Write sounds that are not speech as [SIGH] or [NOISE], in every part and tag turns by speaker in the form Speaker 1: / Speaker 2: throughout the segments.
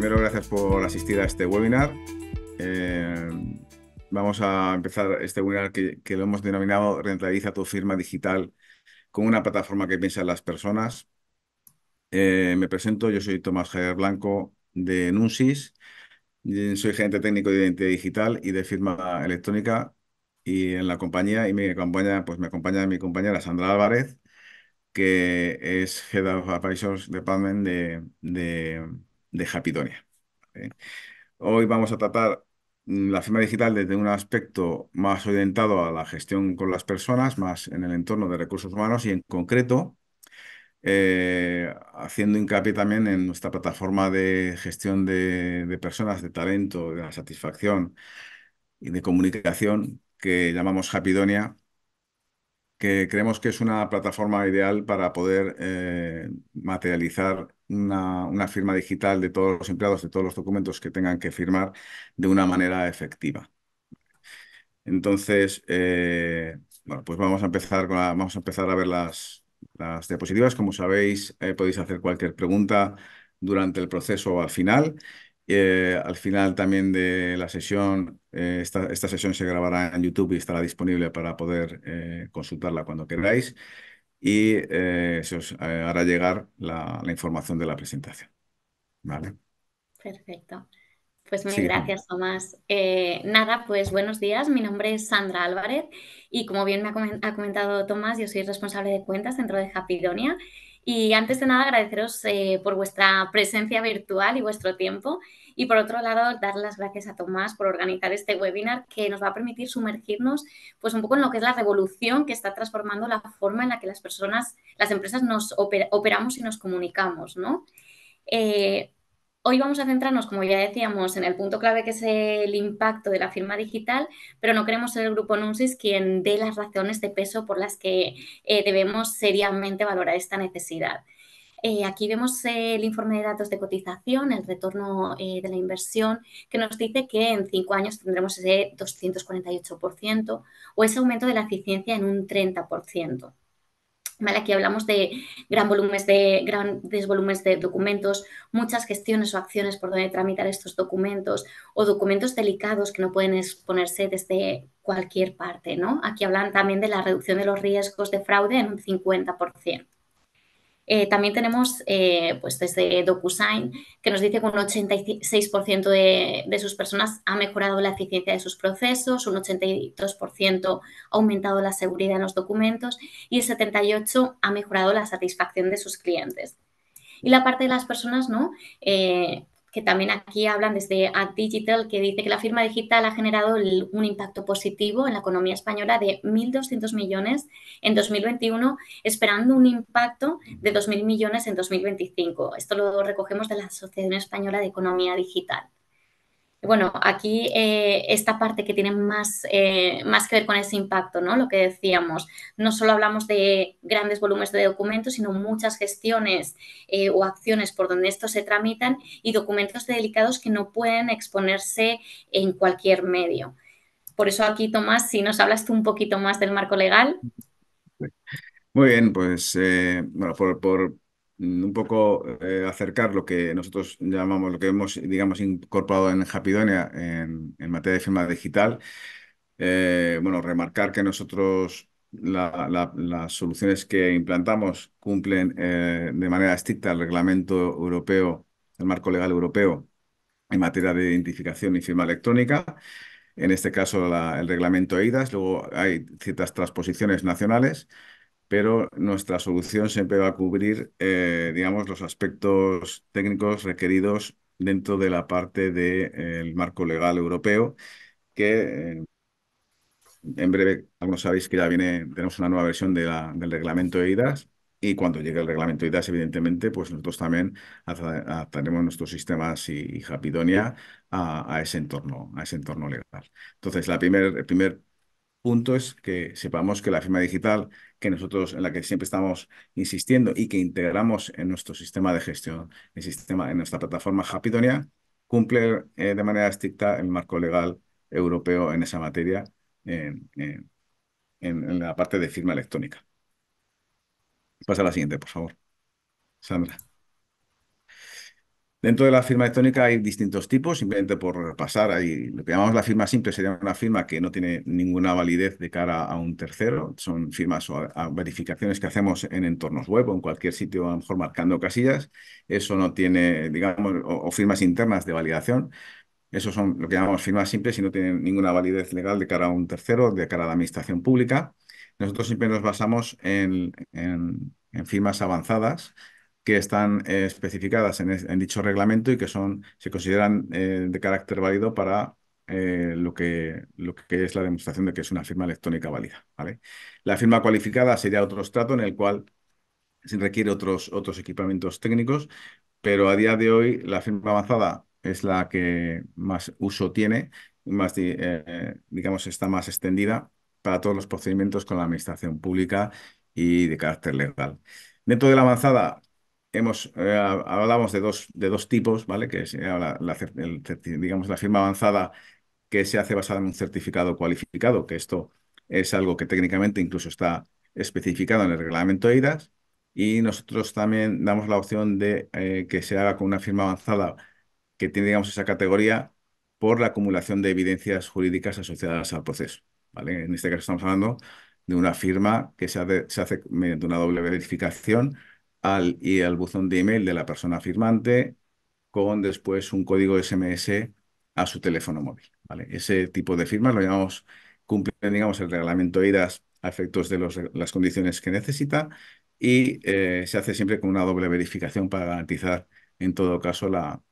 Speaker 1: primero, gracias por asistir a este webinar. Eh, vamos a empezar este webinar que, lo hemos denominado Rentaliza tu firma digital con una plataforma que piensa en las personas. Eh, me presento, yo soy Tomás Javier Blanco de Nunsis. Soy gerente técnico de identidad digital y de firma electrónica y en la compañía y me acompaña, pues me acompaña mi compañera Sandra Álvarez, que es Head of Advisors Department de, de de ¿eh? Hoy vamos a tratar la firma digital desde un aspecto más orientado a la gestión con las personas, más en el entorno de recursos humanos y en concreto eh, haciendo hincapié también en nuestra plataforma de gestión de, personas, de talento, de la satisfacción y de comunicación que llamamos Happydonia creemos que es una plataforma ideal para poder eh, materializar una, firma digital de todos los empleados, de todos los documentos que tengan que firmar de una manera efectiva. Entonces, eh, pues vamos a empezar vamos a empezar a ver las, diapositivas. Como sabéis, eh, podéis hacer cualquier pregunta durante el proceso o al final al final también de la sesión, eh, esta, sesión se grabará en YouTube y estará disponible para poder eh, consultarla cuando queráis. Y eh, se os hará llegar la, información de la presentación. ¿Vale?
Speaker 2: Perfecto. Pues muchas gracias, Tomás. nada, pues buenos días. Mi nombre es Sandra Álvarez y como bien me ha comentado Tomás, yo soy responsable de cuentas dentro de Happydonia. Y antes de nada, agradeceros eh, por vuestra presencia virtual y vuestro tiempo. Y por otro lado, dar las gracias a Tomás por organizar este webinar que nos va a permitir sumergirnos pues, un poco en lo que es la revolución que está transformando la forma en la que las personas, las empresas nos operamos y nos comunicamos. ¿no? Eh, Hoy vamos a centrarnos, como ya decíamos, en el punto clave que es el impacto de la firma digital, pero no queremos ser el grupo NUNSIS quien dé las razones de peso por las que eh, debemos seriamente valorar esta necesidad. Eh, aquí vemos el informe de datos de cotización, el retorno eh, de la inversión, que nos dice que en cinco años tendremos ese 248% o ese aumento de la eficiencia en un 30%. Aquí hablamos de, gran volúmenes de grandes volúmenes de documentos, muchas gestiones o acciones por donde tramitar estos documentos o documentos delicados que no pueden exponerse desde cualquier parte. ¿no? Aquí hablan también de la reducción de los riesgos de fraude en un 50%. Eh, también tenemos, eh, pues desde DocuSign, que nos dice que un 86% de, sus personas ha mejorado la eficiencia de sus procesos, un 82% ha aumentado la seguridad en los documentos y el 78% ha mejorado la satisfacción de sus clientes. Y la parte de las personas, ¿no? Eh, que también aquí hablan desde Ad Digital, que dice que la firma digital ha generado un impacto positivo en la economía española de 1.200 millones en 2021, esperando un impacto de 2.000 millones en 2025. Esto lo recogemos de la Asociación Española de Economía Digital bueno, aquí eh, esta parte que tiene más, eh, más que ver con ese impacto, ¿no? Lo que decíamos, no solo hablamos de grandes volúmenes de documentos, sino muchas gestiones eh, o acciones por donde estos se tramitan y documentos delicados que no pueden exponerse en cualquier medio. Por eso aquí, Tomás, si nos hablas tú un poquito más del marco legal.
Speaker 1: Muy bien, pues bueno, por un poco eh, acercar lo que nosotros llamamos, lo que hemos, digamos, incorporado en Japidonia en, en materia de firma digital. Eh, bueno, remarcar que nosotros las soluciones que implantamos cumplen eh, de manera estricta el reglamento europeo, el marco legal europeo en materia de identificación y firma electrónica. En este caso, el reglamento EIDAS. Luego hay ciertas transposiciones nacionales pero nuestra solución siempre va a cubrir, eh, digamos, los aspectos técnicos requeridos dentro de la parte del marco legal europeo, que eh, en breve, algunos sabéis que ya viene, tenemos una nueva versión de la, del reglamento de IDAS, y cuando llegue el reglamento de IDAS, evidentemente, pues nosotros también adaptaremos nuestros sistemas y, Japidonia a, ese entorno, a ese entorno legal. Entonces, la primer, el primer punto es que sepamos que la firma digital que nosotros en la que siempre estamos insistiendo y que integramos en nuestro sistema de gestión, el sistema, en nuestra plataforma Happytonia, cumple eh, de manera estricta el marco legal europeo en esa materia, en, en la parte de firma electrónica. Pasa a la siguiente, por favor. Sandra. Dentro de la firma electrónica hay distintos tipos, simplemente por pasar hay, lo que llamamos la firma simple sería una firma que no tiene ninguna validez de cara a un tercero, son firmas o verificaciones que hacemos en entornos web o en cualquier sitio, a lo mejor marcando casillas, eso no tiene, digamos, o, firmas internas de validación, eso son lo que llamamos firmas simples y no tienen ninguna validez legal de cara a un tercero, de cara a la administración pública. Nosotros siempre nos basamos en firmas avanzadas, que están eh, especificadas en, dicho reglamento y que son, se consideran eh, de carácter válido para eh, lo, que, lo es la demostración de que es una firma electrónica válida. La firma cualificada sería otro estrato en el cual se requiere otros, otros equipamientos técnicos, pero a día de hoy la firma avanzada es la que más uso tiene, más, digamos, está más extendida para todos los procedimientos con la administración pública y de carácter legal. Dentro de la avanzada hemos, eh, hablamos de dos, de dos tipos, ¿vale? Que es la, digamos, la firma avanzada que se hace basada en un certificado cualificado, que esto es algo que técnicamente incluso está especificado en el reglamento EIDAS. Y nosotros también damos la opción de eh, que se haga con una firma avanzada que tiene, digamos, esa categoría por la acumulación de evidencias jurídicas asociadas al proceso. ¿vale? En este caso estamos hablando de una firma que se hace mediante una doble verificación y al buzón de email de la persona firmante con después un código SMS a su teléfono móvil. Ese tipo de firmas lo llamamos, cumpliendo digamos, el reglamento IDAS a efectos de las condiciones que necesita y eh, se hace siempre con una doble verificación para garantizar en todo caso la,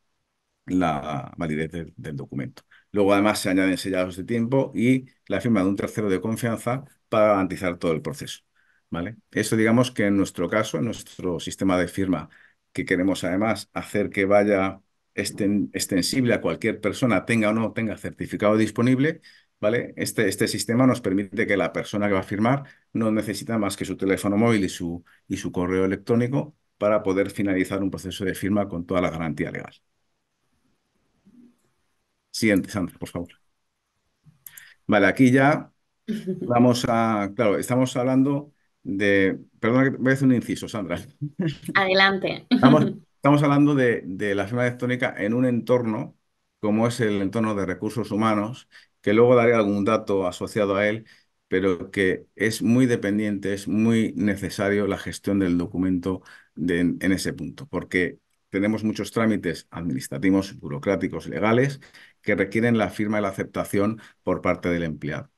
Speaker 1: validez del documento. Luego además se añaden sellados de tiempo y la firma de un tercero de confianza para garantizar todo el proceso. ¿vale? Eso digamos que en nuestro caso, en nuestro sistema de firma, que queremos además hacer que vaya extensible a cualquier persona, tenga o no tenga certificado disponible, ¿vale? Este, este sistema nos permite que la persona que va a firmar no necesita más que su teléfono móvil y su, y su correo electrónico para poder finalizar un proceso de firma con toda la garantía legal. Siguiente, Sandra, por favor. Vale, aquí ya [LAUGHS] vamos a, claro, estamos hablando de... Perdona, voy a hacer un inciso, Sandra. [LAUGHS]
Speaker 2: Adelante. [LAUGHS]
Speaker 1: Estamos, hablando de, la firma electrónica en un entorno como es el entorno de recursos humanos, que luego daré algún dato asociado a él, pero que es muy dependiente, es muy necesario la gestión del documento en ese punto, porque tenemos muchos trámites administrativos, burocráticos, legales, que requieren la firma y la aceptación por parte del empleado.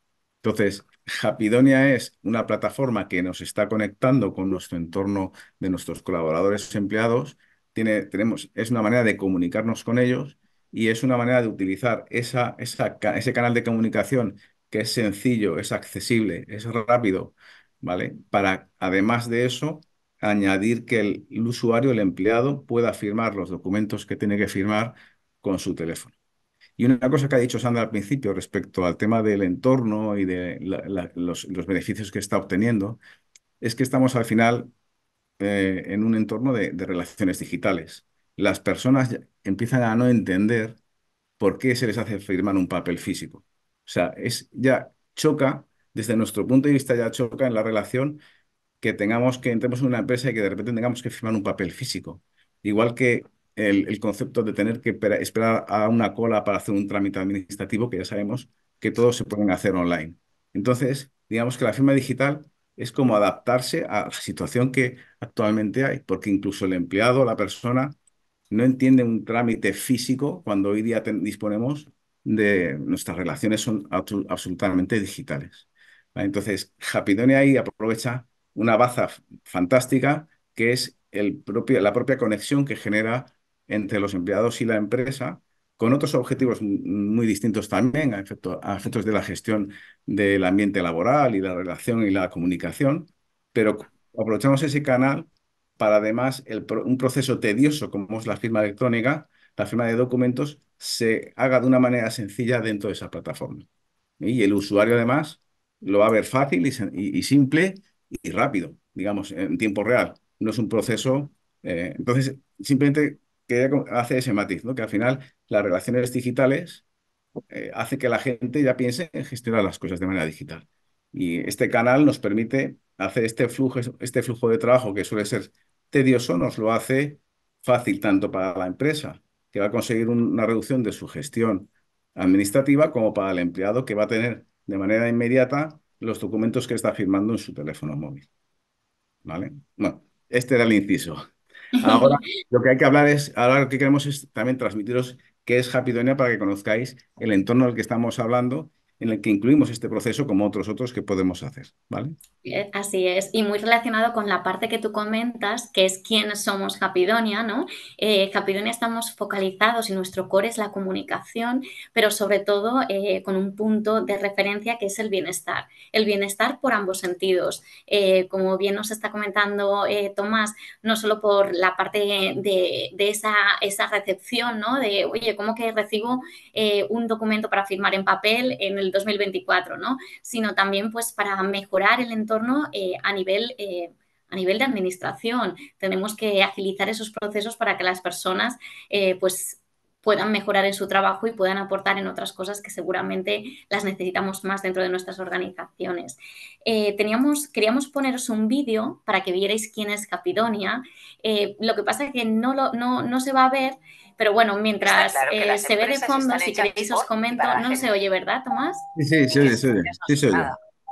Speaker 1: Entonces, Hapidonia es una plataforma que nos está conectando con nuestro entorno de nuestros colaboradores empleados. Tiene, tenemos, es una manera de comunicarnos con ellos y es una manera de utilizar esa, esa, ese canal de comunicación que es sencillo, es accesible, es rápido, ¿vale? Para, además de eso, añadir que el usuario, el empleado, pueda firmar los documentos que tiene que firmar con su teléfono. Y una cosa que ha dicho Sandra al principio respecto al tema del entorno y de los, beneficios que está obteniendo, es que estamos al final eh, en un entorno de, relaciones digitales. Las personas empiezan a no entender por qué se les hace firmar un papel físico. O sea, es ya choca, desde nuestro punto de vista ya choca en la relación que tengamos que entremos en una empresa y que de repente tengamos que firmar un papel físico. Igual que el, concepto de tener que esperar a una cola para hacer un trámite administrativo, que ya sabemos que todos se pueden hacer online. Entonces, digamos que la firma digital es como adaptarse a la situación que actualmente hay, porque incluso el empleado, la persona, no entiende un trámite físico cuando hoy día disponemos de nuestras relaciones son absolutamente digitales. Entonces, Happydonia ahí aprovecha una baza fantástica que es el propio, la propia conexión que genera entre los empleados y la empresa, con otros objetivos muy distintos también a, efectos de la gestión del ambiente laboral y la relación y la comunicación, pero aprovechamos ese canal para además un proceso tedioso como es la firma electrónica, la firma de documentos, se haga de una manera sencilla dentro de esa plataforma. Y el usuario además lo va a ver fácil y, simple y rápido, digamos, en tiempo real. No es un proceso. Eh, entonces, simplemente que hace ese matiz, ¿no? que al final las relaciones digitales hacen eh, hace que la gente ya piense en gestionar las cosas de manera digital. Y este canal nos permite hacer este flujo, este flujo de trabajo que suele ser tedioso, nos lo hace fácil tanto para la empresa, que va a conseguir una reducción de su gestión administrativa, como para el empleado, que va a tener de manera inmediata los documentos que está firmando en su teléfono móvil. ¿Vale? Bueno, este era el inciso. Ahora lo que hay que hablar es, ahora lo que queremos es también transmitiros qué es Happydonia para que conozcáis el entorno del que estamos hablando en el que incluimos este proceso como otros otros que podemos hacer, ¿vale?
Speaker 2: Eh, así es, y muy relacionado con la parte que tú comentas, que es quiénes somos Capidonia, ¿no? Eh, Capidonia estamos focalizados y nuestro core es la comunicación, pero sobre todo eh, con un punto de referencia que es el bienestar, el bienestar por ambos sentidos, como bien nos está comentando Tomás, no solo por la parte de, esa, esa recepción, ¿no? De, oye, ¿cómo que recibo un documento para firmar en papel en el 2024, ¿no? Sino también pues para mejorar el entorno eh, a nivel... Eh, a nivel de administración, tenemos que agilizar esos procesos para que las personas eh, pues puedan mejorar en su trabajo y puedan aportar en otras cosas que seguramente las necesitamos más dentro de nuestras organizaciones. teníamos, queríamos poneros un vídeo para que vierais quién es Capidonia. lo que pasa es que no, lo, no, no se va a ver pero bueno, mientras eh, se ve de fondo, si queréis os comento, no se oye, ¿verdad, Tomás?
Speaker 1: Sí, sí, se oye, se oye. Sí,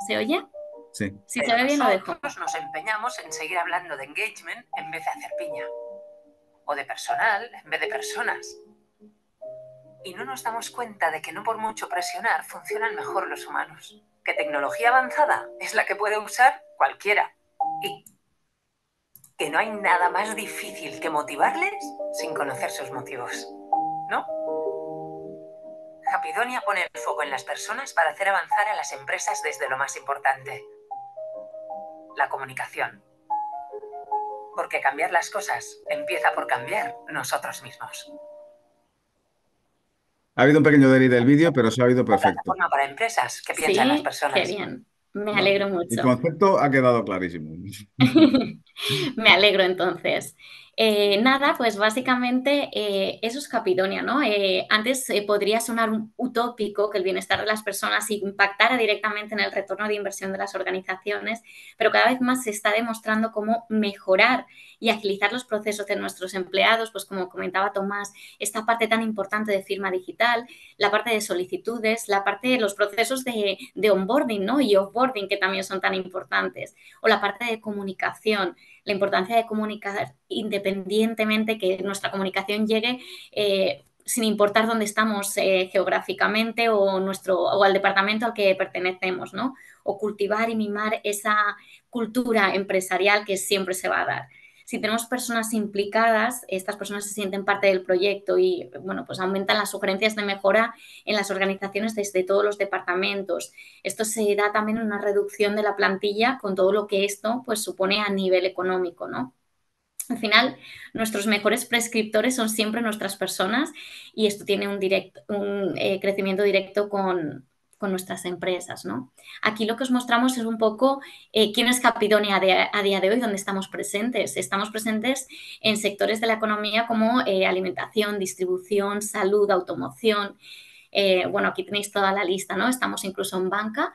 Speaker 1: se oye. Sí. Si se
Speaker 2: ve bien, lo dejo. Nos empeñamos en seguir hablando de engagement en vez de hacer piña. O de personal en vez de personas. Y no nos damos cuenta de que no por mucho presionar funcionan mejor los humanos. Que tecnología avanzada es la que puede usar cualquiera. Y que no hay nada más difícil que motivarles sin conocer sus motivos. ¿No? Japidonia pone el foco en las personas para hacer avanzar a las empresas desde lo más importante, la comunicación. Porque cambiar las cosas empieza por cambiar
Speaker 1: nosotros mismos. Ha habido un pequeño delay del vídeo, pero se ha oído perfecto.
Speaker 2: Plataforma para empresas que piensan las personas. Qué bien. Me alegro mucho. El concepto
Speaker 1: ha quedado clarísimo. [LAUGHS]
Speaker 2: [LAUGHS] Me alegro entonces. Eh, nada, pues básicamente eh, eso es Capidonia, ¿no? Eh, antes podría sonar un utópico que el bienestar de las personas impactara directamente en el retorno de inversión de las organizaciones, pero cada vez más se está demostrando cómo mejorar y agilizar los procesos de nuestros empleados, pues como comentaba Tomás, esta parte tan importante de firma digital, la parte de solicitudes, la parte de los procesos de, onboarding, ¿no? Y offboarding que también son tan importantes, o la parte de comunicación la importancia de comunicar independientemente, que nuestra comunicación llegue. Eh, sin importar dónde estamos eh, geográficamente o nuestro o al departamento al que pertenecemos, ¿no? O cultivar y mimar esa cultura empresarial que siempre se va a dar si tenemos personas implicadas, estas personas se sienten parte del proyecto y, bueno, pues aumentan las sugerencias de mejora en las organizaciones desde todos los departamentos. Esto se da también una reducción de la plantilla con todo lo que esto, pues, supone a nivel económico, ¿no? Al final, nuestros mejores prescriptores son siempre nuestras personas y esto tiene un, un eh, crecimiento directo con, con nuestras empresas. ¿no? Aquí lo que os mostramos es un poco eh, quién es Capidonia a, día de hoy, dónde estamos presentes. Estamos presentes en sectores de la economía como eh, alimentación, distribución, salud, automoción. Eh, bueno, aquí tenéis toda la lista, ¿no? Estamos incluso en banca.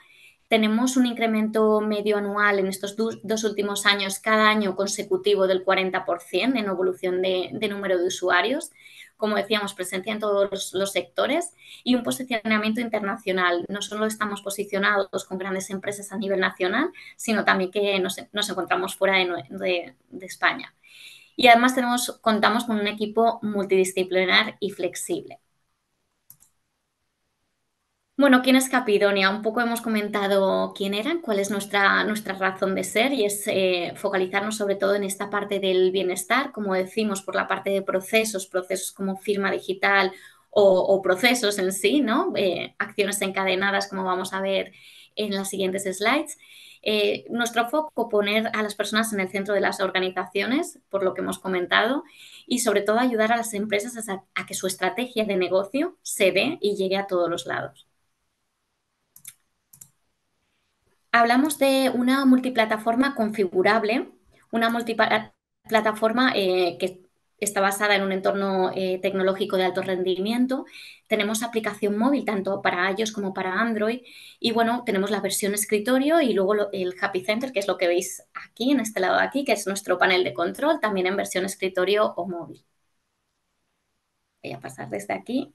Speaker 2: Tenemos un incremento medio anual en estos dos, últimos años, cada año consecutivo del 40% en evolución de número de usuarios como decíamos, presencia en todos los, sectores y un posicionamiento internacional. No solo estamos posicionados con grandes empresas a nivel nacional, sino también que nos, encontramos fuera de, de España. Y además tenemos, contamos con un equipo multidisciplinar y flexible. Bueno, ¿quién es Capidonia? Un poco hemos comentado quién eran, cuál es nuestra, nuestra razón de ser y es eh, focalizarnos sobre todo en esta parte del bienestar, como decimos, por la parte de procesos, procesos como firma digital o, procesos en sí, ¿no? Eh, acciones encadenadas, como vamos a ver en las siguientes slides. Eh, nuestro foco, poner a las personas en el centro de las organizaciones, por lo que hemos comentado, y sobre todo ayudar a las empresas a, a que su estrategia de negocio se dé y llegue a todos los lados. Hablamos de una multiplataforma configurable, una multiplataforma eh, que está basada en un entorno eh, tecnológico de alto rendimiento. Tenemos aplicación móvil tanto para iOS como para Android. Y bueno, tenemos la versión escritorio y luego el Happy Center, que es lo que veis aquí, en este lado de aquí, que es nuestro panel de control, también en versión escritorio o móvil. Voy a pasar desde aquí.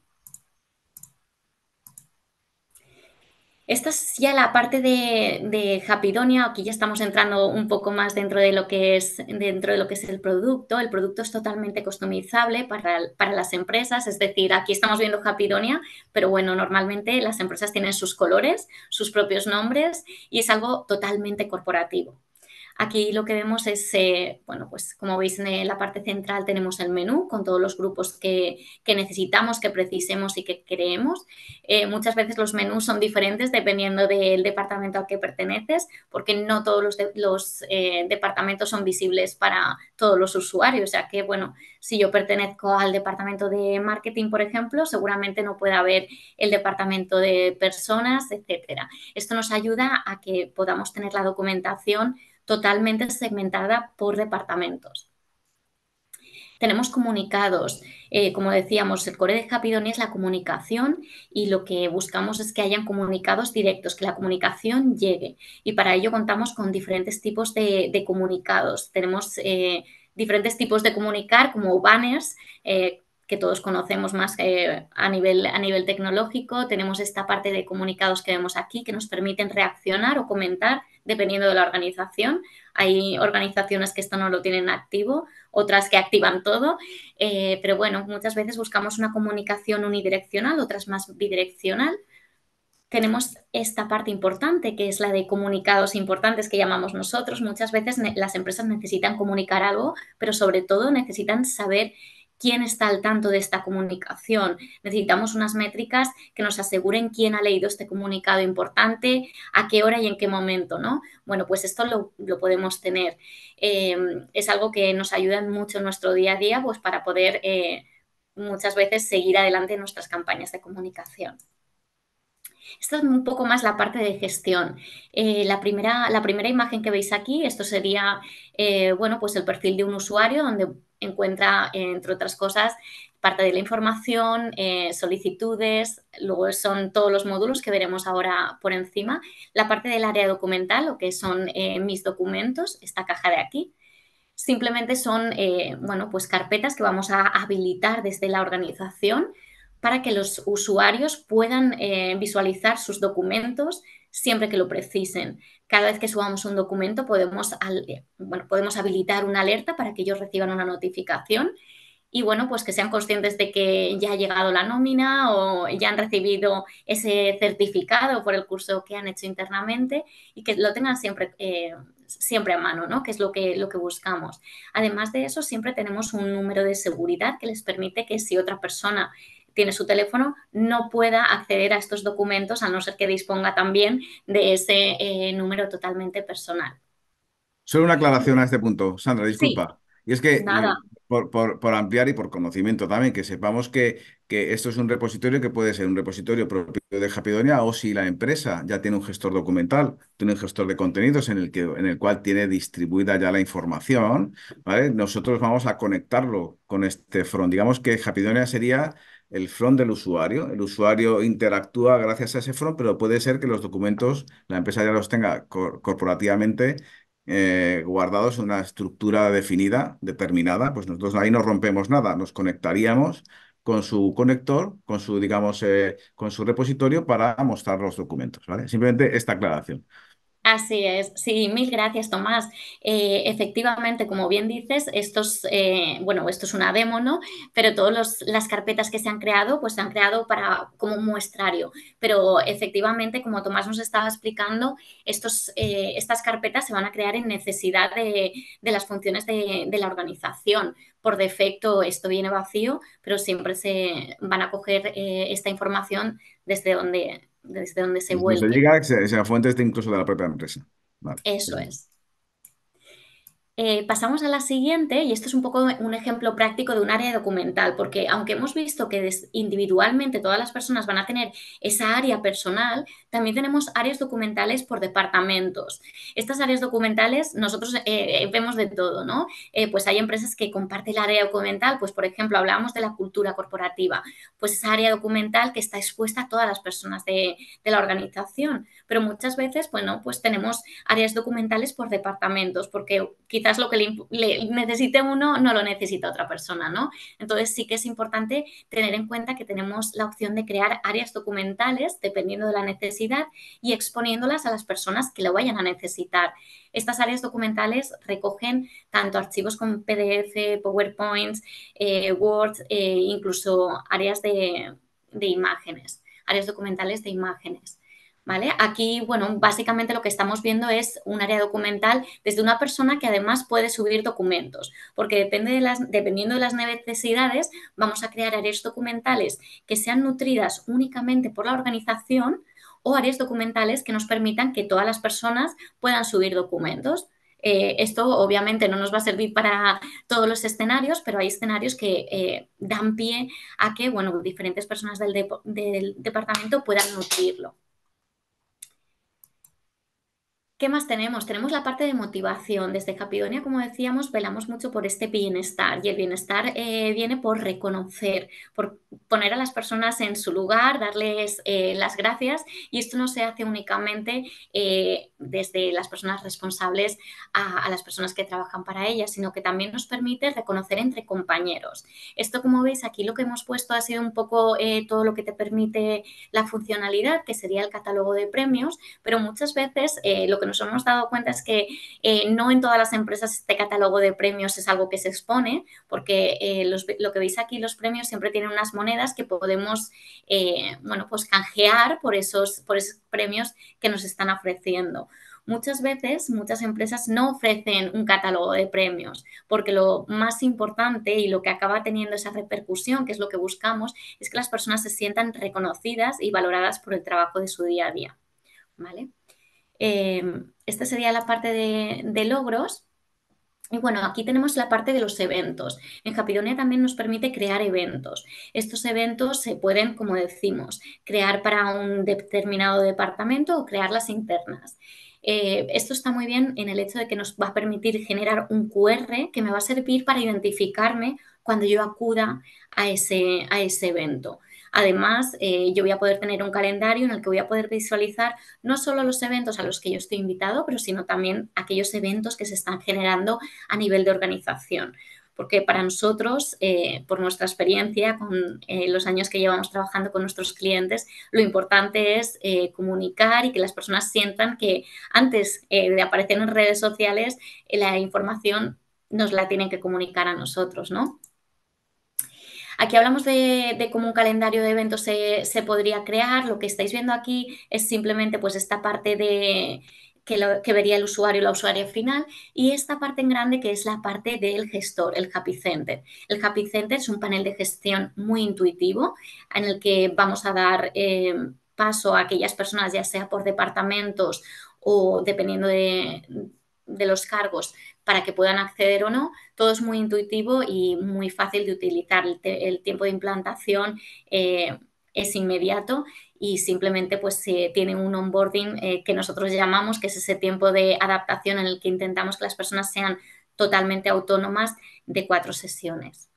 Speaker 2: Esta es ya la parte de, Japidonia aquí ya estamos entrando un poco más dentro de lo que es, dentro de lo que es el producto. El producto es totalmente customizable para, las empresas, es decir, aquí estamos viendo Japidonia, pero bueno, normalmente las empresas tienen sus colores, sus propios nombres y es algo totalmente corporativo. Aquí lo que vemos es, eh, bueno, pues como veis en la parte central tenemos el menú con todos los grupos que, necesitamos, que precisemos y que creemos. Eh, muchas veces los menús son diferentes dependiendo del departamento al que perteneces, porque no todos los, eh, departamentos son visibles para todos los usuarios. O sea que, bueno, si yo pertenezco al departamento de marketing, por ejemplo, seguramente no pueda haber el departamento de personas, etcétera. Esto nos ayuda a que podamos tener la documentación totalmente segmentada por departamentos. Tenemos comunicados, eh, como decíamos, el core de Capidonia es la comunicación y lo que buscamos es que hayan comunicados directos, que la comunicación llegue. Y para ello contamos con diferentes tipos de, comunicados. Tenemos eh, diferentes tipos de comunicar, como banners, eh, que todos conocemos más eh, a, nivel, a nivel tecnológico. Tenemos esta parte de comunicados que vemos aquí que nos permiten reaccionar o comentar dependiendo de la organización. Hay organizaciones que esto no lo tienen activo, otras que activan todo, eh, pero bueno, muchas veces buscamos una comunicación unidireccional, otras más bidireccional. Tenemos esta parte importante que es la de comunicados importantes que llamamos nosotros. Muchas veces las empresas necesitan comunicar algo, pero sobre todo necesitan saber quién está al tanto de esta comunicación. Necesitamos unas métricas que nos aseguren quién ha leído este comunicado importante, a qué hora y en qué momento, ¿no? Bueno, pues esto lo, podemos tener. Em, es algo que nos ayuda mucho en nuestro día a día, pues para poder eh, muchas veces seguir adelante en nuestras campañas de comunicación. Esto es un poco más la parte de gestión. Eh, la, primera, la primera imagen que veis aquí, esto sería eh, bueno, pues el perfil de un usuario donde encuentra, eh, entre otras cosas, parte de la información, eh, solicitudes, luego son todos los módulos que veremos ahora por encima, la parte del área documental, lo que son eh, mis documentos, esta caja de aquí. Simplemente son bueno, pues carpetas que vamos a habilitar desde la organización para que los usuarios puedan visualizar sus documentos siempre que lo precisen. Cada vez que subamos un documento podemos, eh, podemos habilitar una alerta para que ellos reciban una notificación y bueno, pues que sean conscientes de que ya ha llegado la nómina o ya han recibido ese certificado por el curso que han hecho internamente y que lo tengan siempre, eh, siempre a mano, Que es lo que, lo que buscamos. Además de eso, siempre tenemos un número de seguridad que les permite que si otra persona tiene su teléfono no pueda acceder a estos documentos a no ser que disponga también de ese eh, número totalmente personal.
Speaker 1: Solo una aclaración a este punto, Sandra, disculpa. y es que mm, Por, ampliar y por conocimiento también, que sepamos que, que, esto es un repositorio que puede ser un repositorio propio de Japidonia o si la empresa ya tiene un gestor documental, tiene un gestor de contenidos en el, que, en el cual tiene distribuida ya la información, ¿vale? Nosotros vamos a conectarlo con este front. Digamos que Japidonia sería el front del usuario. El usuario interactúa gracias a ese front, pero puede ser que los documentos la empresa ya los tenga corporativamente eh, guardados en una estructura definida, determinada. Pues nosotros ahí no rompemos nada, nos conectaríamos con su conector, con su, digamos, eh, con su repositorio para mostrar los documentos, ¿vale? Simplemente esta aclaración.
Speaker 2: Así es, sí, mil gracias Tomás. Eh, efectivamente, como bien dices, estos, eh, bueno, esto es una demo, ¿no? Pero todas las carpetas que se han creado, pues se han creado para, como muestrario. Pero efectivamente, como Tomás nos estaba explicando, estos, eh, estas carpetas se van a crear en necesidad de, de las funciones de, de, la organización. Por defecto esto viene vacío, pero siempre se van a coger esta información desde donde desde donde se vuelve. Se llega,
Speaker 1: esa fuente es incluso de la propia empresa.
Speaker 2: Eso es. Eh, pasamos a la siguiente, y esto es un poco un ejemplo práctico de un área documental, porque aunque hemos visto que individualmente todas las personas van a tener esa área personal, también tenemos áreas documentales por departamentos. Estas áreas documentales nosotros eh, eh, vemos de todo, ¿no? pues hay empresas que comparten el área documental, pues por ejemplo hablábamos de la cultura corporativa, pues esa área documental que está expuesta a todas las personas de, la organización, pero muchas veces, bueno, pues tenemos áreas documentales por departamentos, porque quizás lo que le, necesite uno no lo necesita otra persona, ¿no? Entonces sí que es importante tener en cuenta que tenemos la opción de crear áreas documentales dependiendo de la necesidad y exponiéndolas a las personas que lo vayan a necesitar. Estas áreas documentales recogen tanto archivos como PDF, PowerPoints, eh, Word, eh, incluso áreas de imágenes, áreas documentales de imágenes. Aquí, bueno, básicamente lo que estamos viendo es un área documental desde una persona que además puede subir documentos, porque dependiendo de las necesidades, vamos a crear áreas documentales que sean nutridas únicamente por la organización o áreas documentales que nos permitan que todas las personas puedan subir documentos. Eh, esto obviamente no nos va a servir para todos los escenarios, pero hay escenarios que eh, dan pie a que bueno, diferentes personas del departamento puedan nutrirlo. ¿Qué más tenemos? Tenemos la parte de motivación. Desde Capidonia, como decíamos, velamos mucho por este bienestar y el bienestar eh, viene por reconocer, por poner a las personas en su lugar, darles eh, las gracias y esto no se hace únicamente eh, desde las personas responsables a, a, las personas que trabajan para ellas, sino que también nos permite reconocer entre compañeros. Esto, como veis, aquí lo que hemos puesto ha sido un poco todo lo que te permite la funcionalidad, que sería el catálogo de premios, pero muchas veces lo que nos hemos dado cuenta es que eh, no en todas las empresas este catálogo de premios es algo que se expone, porque eh, lo que veis aquí, los premios siempre tienen unas monedas que podemos, eh, bueno, pues canjear por esos, por esos premios que nos están ofreciendo muchas veces muchas empresas no ofrecen un catálogo de premios, porque lo más importante y lo que acaba teniendo esa repercusión, que es lo que buscamos, es que las personas se sientan reconocidas y valoradas por el trabajo de su día a día. ¿Vale? Em, esta sería la parte de, logros. Y bueno, aquí tenemos la parte de los eventos. En Japidonia también nos permite crear eventos. Estos eventos se pueden, como decimos, crear para un determinado departamento o crearlas internas. Eh, esto está muy bien en el hecho de que nos va a permitir generar un QR que me va a servir para identificarme cuando yo acuda a ese evento. Además, eh, yo voy a poder tener un calendario en el que voy a poder visualizar no solo los eventos a los que yo estoy invitado, pero sino también aquellos eventos que se están generando a nivel de organización porque para nosotros, eh, por nuestra experiencia, con eh, los años que llevamos trabajando con nuestros clientes, lo importante es comunicar y que las personas sientan que antes de aparecer en redes sociales, la información nos la tienen que comunicar a nosotros, ¿no? Aquí hablamos de, cómo un calendario de eventos se, podría crear. Lo que estáis viendo aquí es simplemente pues esta parte de que, lo, que vería el usuario y la usuaria final y esta parte en grande que es la parte del gestor, el Happy Center. El Happy Center es un panel de gestión muy intuitivo en el que vamos a dar eh, paso a aquellas personas, ya sea por departamentos o dependiendo de de los cargos para que puedan acceder o no. Todo es muy intuitivo y muy fácil de utilizar. El, tiempo de implantación eh, es inmediato y simplemente pues se tienen un onboarding eh, que nosotros llamamos, que es ese tiempo de adaptación en el que intentamos que las personas sean totalmente autónomas de cuatro sesiones.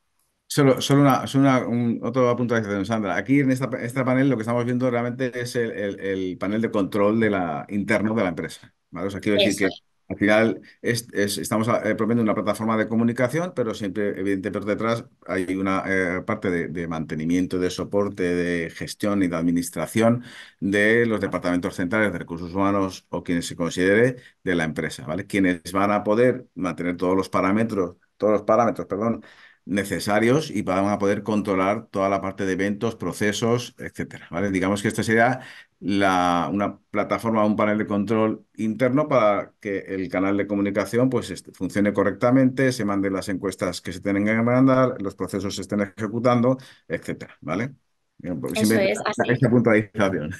Speaker 1: Solo, solo, una, solo una, un, otro Sandra. Aquí en esta, este panel lo que estamos viendo realmente es el, panel de control de la, interno de la empresa. ¿vale? O quiero decir que al final es- estamos eh, proponiendo una plataforma de comunicación, pero siempre, evidentemente, detrás hay una eh, parte de, mantenimiento, de soporte, de gestión y de administración de los departamentos centrales de recursos humanos o quienes se considere de la empresa, ¿vale? Quienes van a poder mantener todos los parámetros, todos los parámetros, perdón, necesarios y van a poder controlar toda la parte de eventos, procesos, etcétera, ¿vale? Digamos que esta sería la, una plataforma, un panel de control interno para que el canal de comunicación pues, este, funcione correctamente, se manden las encuestas que se tienen que mandar, los procesos se estén ejecutando, etcétera, ¿vale? Pues, Eso es, puntualización.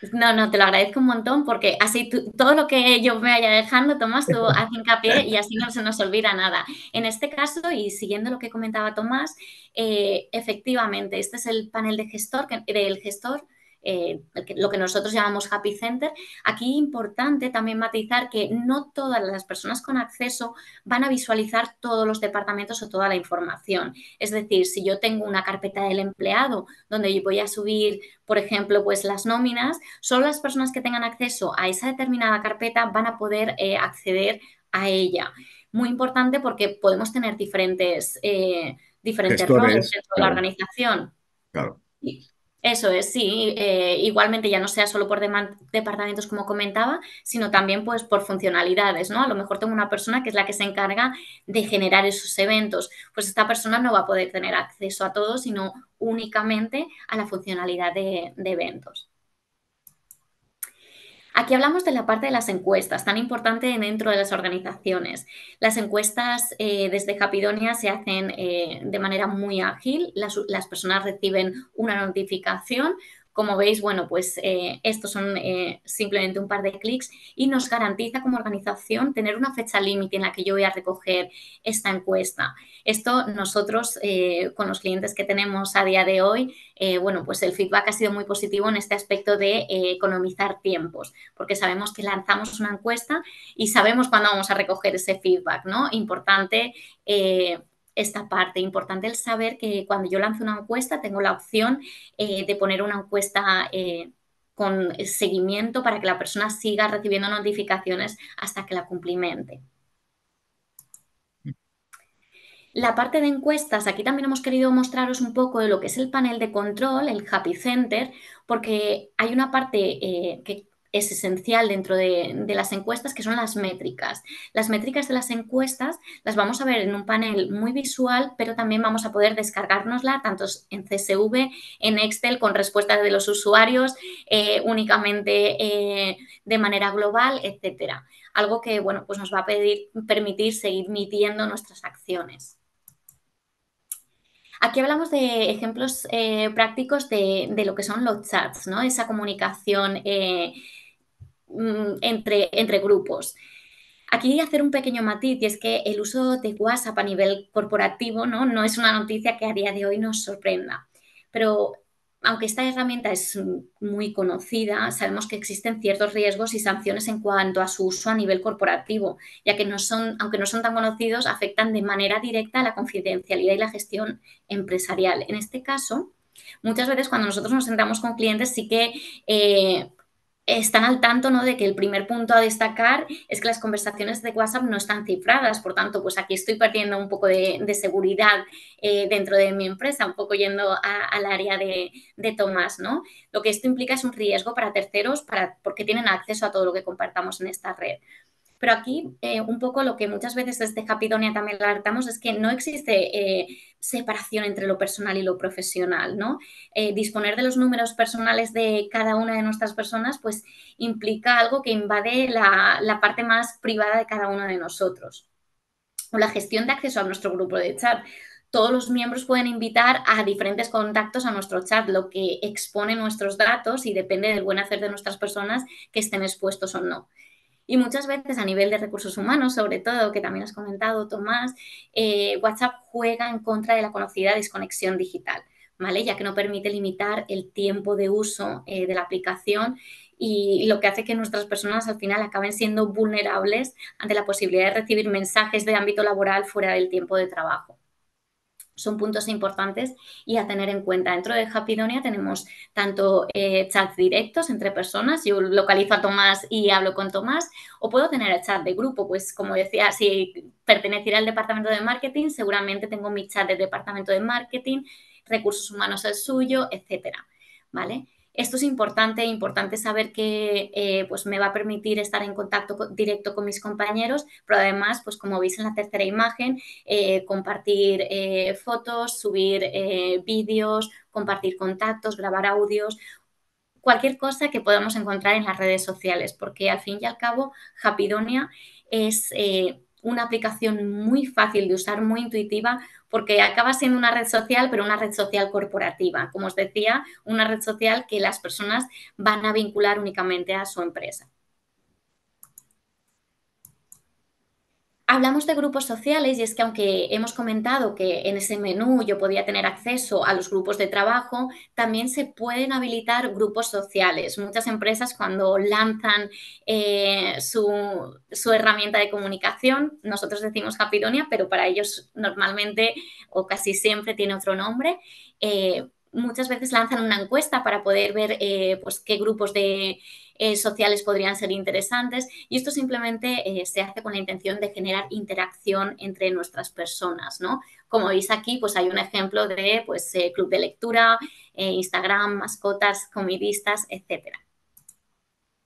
Speaker 2: Pues no, no, te lo agradezco un montón porque así todo lo que yo me vaya dejando, Tomás, tú haz hincapié y así no se nos olvida nada. En este caso, y siguiendo lo que comentaba Tomás, eh, efectivamente, este es el panel de gestor, del gestor eh, lo que nosotros llamamos Happy Center. Aquí es importante también matizar que no todas las personas con acceso van a visualizar todos los departamentos o toda la información. Es decir, si yo tengo una carpeta del empleado donde yo voy a subir, por ejemplo, pues las nóminas, solo las personas que tengan acceso a esa determinada carpeta van a poder eh, acceder a ella. Muy importante porque podemos tener diferentes, eh, diferentes roles dentro de la organización. Claro. Eso es, sí. Eh, igualmente ya no sea solo por departamentos como comentaba, sino también pues por funcionalidades, ¿no? A lo mejor tengo una persona que es la que se encarga de generar esos eventos. Pues esta persona no va a poder tener acceso a todo, sino únicamente a la funcionalidad de eventos. Aquí hablamos de la parte de las encuestas, tan importante dentro de las organizaciones. Las encuestas eh, desde Capidonia se hacen eh, de manera muy ágil, las personas reciben una notificación, como veis, bueno, pues eh, estos son eh, simplemente un par de clics y nos garantiza como organización tener una fecha límite en la que yo voy a recoger esta encuesta. Esto nosotros eh, con los clientes que tenemos a día de hoy, bueno, pues el feedback ha sido muy positivo en este aspecto de economizar tiempos, porque sabemos que lanzamos una encuesta y sabemos cuándo vamos a recoger ese feedback, ¿no? Importante esta parte. Importante el saber que cuando yo lanzo una encuesta tengo la opción eh, de poner una encuesta eh, con seguimiento para que la persona siga recibiendo notificaciones hasta que la cumplimente. La parte de encuestas, aquí también hemos querido mostraros un poco de lo que es el panel de control, el Happy Center, porque hay una parte eh, que es esencial dentro de, las encuestas, que son las métricas. Las métricas de las encuestas las vamos a ver en un panel muy visual, pero también vamos a poder descargárnosla tanto en CSV, en Excel, con respuestas de los usuarios, eh, únicamente eh, de manera global, etcétera. Algo que bueno, pues nos va a permitir seguir midiendo nuestras acciones. Aquí hablamos de ejemplos eh, prácticos de, lo que son los chats, ¿no? Esa comunicación Mm, entre, entre grupos. Aquí hacer un pequeño matiz y es que el uso de WhatsApp a nivel corporativo ¿no? no es una noticia que a día de hoy nos sorprenda, pero aunque esta herramienta es muy conocida, sabemos que existen ciertos riesgos y sanciones en cuanto a su uso a nivel corporativo, ya que no son, aunque no son tan conocidos, afectan de manera directa a la confidencialidad y la gestión empresarial. En este caso, muchas veces cuando nosotros nos sentamos con clientes sí que eh, están al tanto ¿no? de que el primer punto a destacar es que las conversaciones de WhatsApp no están cifradas, por tanto, pues aquí estoy perdiendo un poco de, seguridad eh, dentro de mi empresa, un poco yendo al área de, Tomás, ¿no? Lo que esto implica es un riesgo para terceros para, porque tienen acceso a todo lo que compartamos en esta red. Pero aquí eh, un poco lo que muchas veces desde Capidonia también alertamos es que no existe eh, separación entre lo personal y lo profesional, ¿no? Eh, disponer de los números personales de cada una de nuestras personas, pues implica algo que invade la, la parte más privada de cada uno de nosotros. O la gestión de acceso a nuestro grupo de chat. Todos los miembros pueden invitar a diferentes contactos a nuestro chat, lo que expone nuestros datos y depende del buen hacer de nuestras personas que estén expuestos o no. Y muchas veces a nivel de recursos humanos, sobre todo, que también has comentado, Tomás, eh, WhatsApp juega en contra de la conocida desconexión digital, ¿vale? Ya que no permite limitar el tiempo de uso eh, de la aplicación y lo que hace que nuestras personas al final acaben siendo vulnerables ante la posibilidad de recibir mensajes de ámbito laboral fuera del tiempo de trabajo son puntos importantes y a tener en cuenta. Dentro de Happydonia tenemos tanto eh, chats directos entre personas, yo localizo a Tomás y hablo con Tomás, o puedo tener el chat de grupo, pues como decía, si perteneciera al departamento de marketing, seguramente tengo mi chat del departamento de marketing, recursos humanos el suyo, etcétera, ¿vale? Esto es importante, importante saber que eh, pues me va a permitir estar en contacto directo con mis compañeros, pero además, pues como veis en la tercera imagen, eh, compartir eh, fotos, subir vídeos, compartir contactos, grabar audios, cualquier cosa que podamos encontrar en las redes sociales, porque al fin y al cabo, Japidonia es una aplicación muy fácil de usar, muy intuitiva, porque acaba siendo una red social, pero una red social corporativa. Como os decía, una red social que las personas van a vincular únicamente a su empresa. Hablamos de grupos sociales y es que aunque hemos comentado que en ese menú yo podía tener acceso a los grupos de trabajo, también se pueden habilitar grupos sociales. Muchas empresas cuando lanzan eh, su, herramienta de comunicación, nosotros decimos Capidonia, pero para ellos normalmente o casi siempre tiene otro nombre, eh, muchas veces lanzan una encuesta para poder ver eh, pues, qué grupos de, eh, sociales podrían ser interesantes y esto simplemente eh, se hace con la intención de generar interacción entre nuestras personas, ¿no? Como veis aquí, pues hay un ejemplo de pues, club de lectura, Instagram, mascotas, comidistas, etcétera.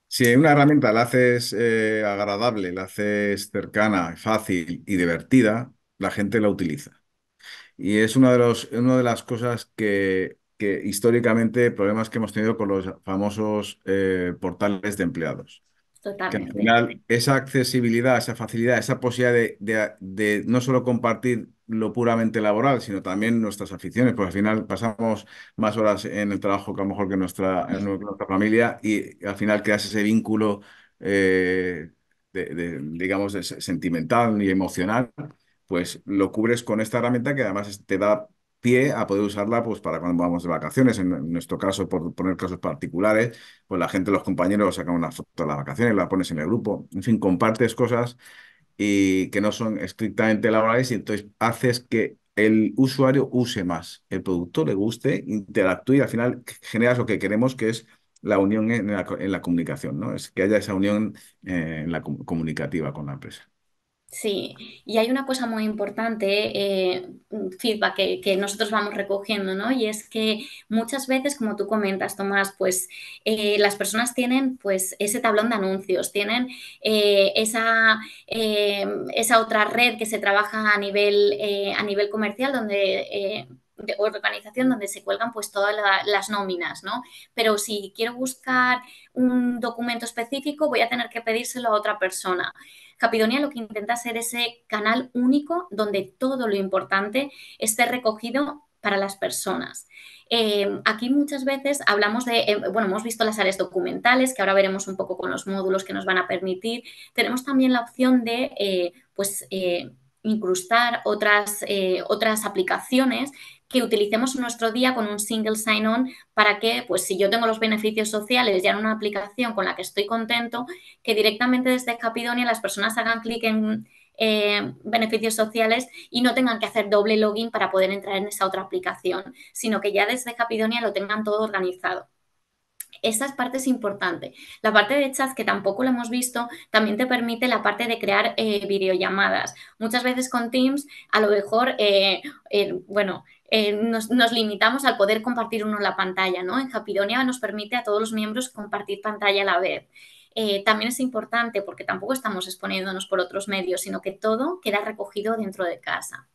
Speaker 1: Si una herramienta la haces agradable, la haces cercana, fácil y divertida, la gente la utiliza. Y es una de, los, una de las cosas que que históricamente problemas que hemos tenido con los famosos eh, portales de empleados.
Speaker 2: Totalmente. Que al final
Speaker 1: esa accesibilidad, esa facilidad, esa posibilidad de, no solo compartir lo puramente laboral, sino también nuestras aficiones, porque al final pasamos más horas en el trabajo que a lo mejor que nuestra, nuestra familia y al final creas ese vínculo, eh, digamos, sentimental y emocional, pues lo cubres con esta herramienta que además te da pie a poder usarla pues para cuando vamos de vacaciones. En, nuestro caso, por poner casos particulares, pues la gente, los compañeros sacan una foto de las vacaciones, la pones en el grupo, en fin, compartes cosas y que no son estrictamente laborales y entonces haces que el usuario use más, el producto le guste, interactúe y al final generas lo que queremos que es la unión en la, comunicación, ¿no? Es que haya esa unión eh, en la, comunicativa con la empresa.
Speaker 2: Sí, y hay una cosa muy importante, eh, feedback que, nosotros vamos recogiendo, ¿no? Y es que muchas veces, como tú comentas, Tomás, pues eh, las personas tienen pues ese tablón de anuncios, tienen eh, eh, esa, otra red que se trabaja a nivel, a nivel comercial donde de organización donde se cuelgan pues todas las nóminas, ¿no? Pero si quiero buscar un documento específico, voy a tener que pedírselo a otra persona. Capidonia lo que intenta ser ese canal único donde todo lo importante esté recogido para las personas. Eh, aquí muchas veces hablamos de, eh, bueno, hemos visto las áreas documentales, que ahora veremos un poco con los módulos que nos van a permitir. Tenemos también la opción de, eh, pues, incrustar otras, otras aplicaciones que utilicemos nuestro día con un single sign-on para que, pues si yo tengo los beneficios sociales ya en una aplicación con la que estoy contento, que directamente desde Capidonia las personas hagan clic en eh, beneficios sociales y no tengan que hacer doble login para poder entrar en esa otra aplicación, sino que ya desde Capidonia lo tengan todo organizado. Esta parte es importante. La parte de chats, que tampoco lo hemos visto, también te permite la parte de crear eh, videollamadas. Muchas veces con Teams, a lo mejor, eh, bueno, eh, nos, limitamos al poder compartir uno la pantalla, ¿no? En Japidonia nos permite a todos los miembros compartir pantalla a la vez. también es importante porque tampoco estamos exponiéndonos por otros medios, sino que todo queda recogido dentro de casa.